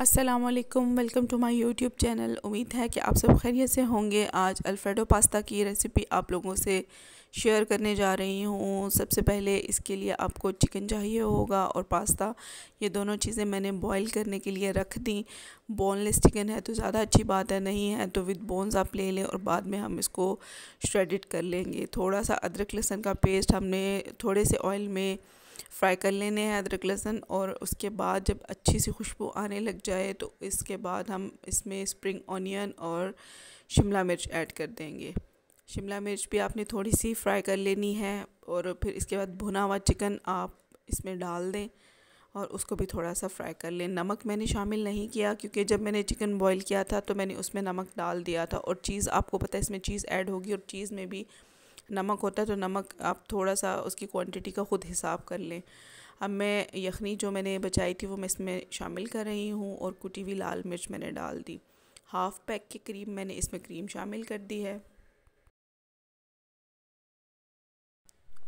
अस्सलाम वालेकुम welcome to my YouTube channel उम्मीद है कि आप सब खैरियत से होंगे आज अल्फ्रेडो पास्ता की रेसिपी आप लोगों से शेयर करने जा रही हूँ सबसे पहले इसके लिए आपको चिकन चाहिए होगा और पास्ता ये दोनों चीज़ें मैंने बॉईल करने के लिए रख दी बोनलेस चिकन है तो ज़्यादा अच्छी बात है नहीं है तो विद बोन्स आप ले लें और बाद में हम इसको श्रेडिट कर लेंगे थोड़ा सा अदरक लहसुन का पेस्ट हमने थोड़े से ऑयल में फ्राई कर लेने हैं अदरक लहसुन और उसके बाद जब अच्छी सी खुशबू आने लग जाए तो इसके बाद हम इसमें स्प्रिंग ऑनियन और शिमला मिर्च ऐड कर देंगे शिमला मिर्च भी आपने थोड़ी सी फ्राई कर लेनी है और फिर इसके बाद भुना हुआ चिकन आप इसमें डाल दें और उसको भी थोड़ा सा फ्राई कर लें नमक मैंने शामिल नहीं किया क्योंकि जब मैंने चिकन बॉईल किया था तो मैंने उसमें नमक डाल दिया था और चीज़ आपको पता है इसमें चीज़ ऐड होगी और चीज़ में भी नमक होता है तो नमक आप थोड़ा सा उसकी क्वांटिटी का ख़ुद हिसाब कर लें अब मैं यखनी जो मैंने बचाई थी वो मैं इसमें शामिल कर रही हूँ और कुटी हुई लाल मिर्च मैंने डाल दी हाफ़ पैक के करीब मैंने इसमें क्रीम शामिल कर दी है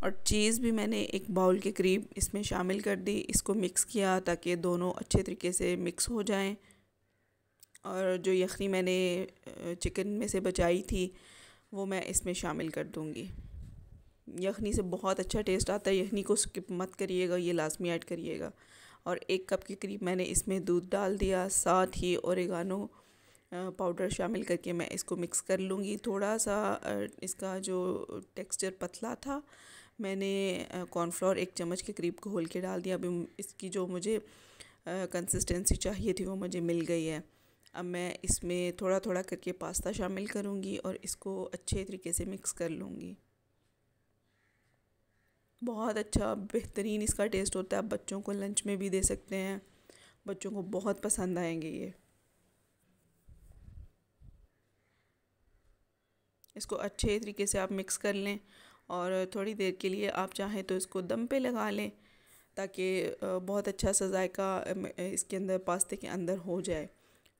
और चीज़ भी मैंने एक बाउल के करीब इसमें शामिल कर दी इसको मिक्स किया ताकि दोनों अच्छे तरीके से मिक्स हो जाएं और जो यखनी मैंने चिकन में से बचाई थी वो मैं इसमें शामिल कर दूँगी यखनी से बहुत अच्छा टेस्ट आता है यखनी को स्किप मत करिएगा ये लाजमी ऐड करिएगा और एक कप के करीब मैंने इसमें दूध डाल दिया साथ ही और पाउडर शामिल करके मैं इसको मिक्स कर लूँगी थोड़ा सा इसका जो टेक्सचर पतला था मैंने कॉर्नफ्लोर एक चम्मच के करीब घोल के डाल दिया अभी इसकी जो मुझे कंसिस्टेंसी चाहिए थी वो मुझे मिल गई है अब मैं इसमें थोड़ा थोड़ा करके पास्ता शामिल करूँगी और इसको अच्छे तरीके से मिक्स कर लूँगी बहुत अच्छा बेहतरीन इसका टेस्ट होता है आप बच्चों को लंच में भी दे सकते हैं बच्चों को बहुत पसंद आएंगे ये इसको अच्छे तरीके से आप मिक्स कर लें और थोड़ी देर के लिए आप चाहें तो इसको दम पे लगा लें ताकि बहुत अच्छा सा जायका इसके अंदर पास्ते के अंदर हो जाए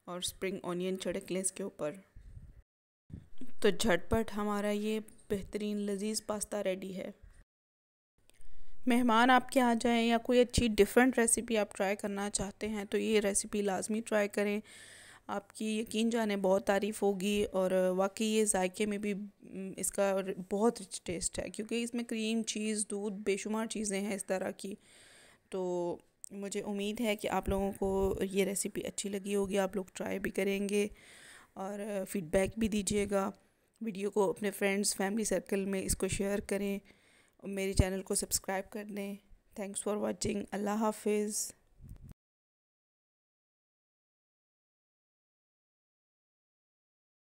और स्प्रिंग ऑनियन छिड़क लें इसके ऊपर तो झटपट हमारा ये बेहतरीन लजीज पास्ता रेडी है मेहमान आपके आ जाएं या कोई अच्छी डिफरेंट रेसिपी आप ट्राई करना चाहते हैं तो ये रेसिपी लाजमी ट्राई करें आपकी यकीन जाने बहुत तारीफ़ होगी और वाकई ये जायके में भी इसका बहुत रिच टेस्ट है क्योंकि इसमें क्रीम चीज़ दूध बेशुमार चीज़ें हैं इस तरह की तो मुझे उम्मीद है कि आप लोगों को ये रेसिपी अच्छी लगी होगी आप लोग ट्राई भी करेंगे और फीडबैक भी दीजिएगा वीडियो को अपने फ्रेंड्स फैमिली सर्कल में इसको शेयर करें मेरे चैनल को सब्सक्राइब कर दें थैंक्स फॉर वाचिंग अल्लाह हाफिज़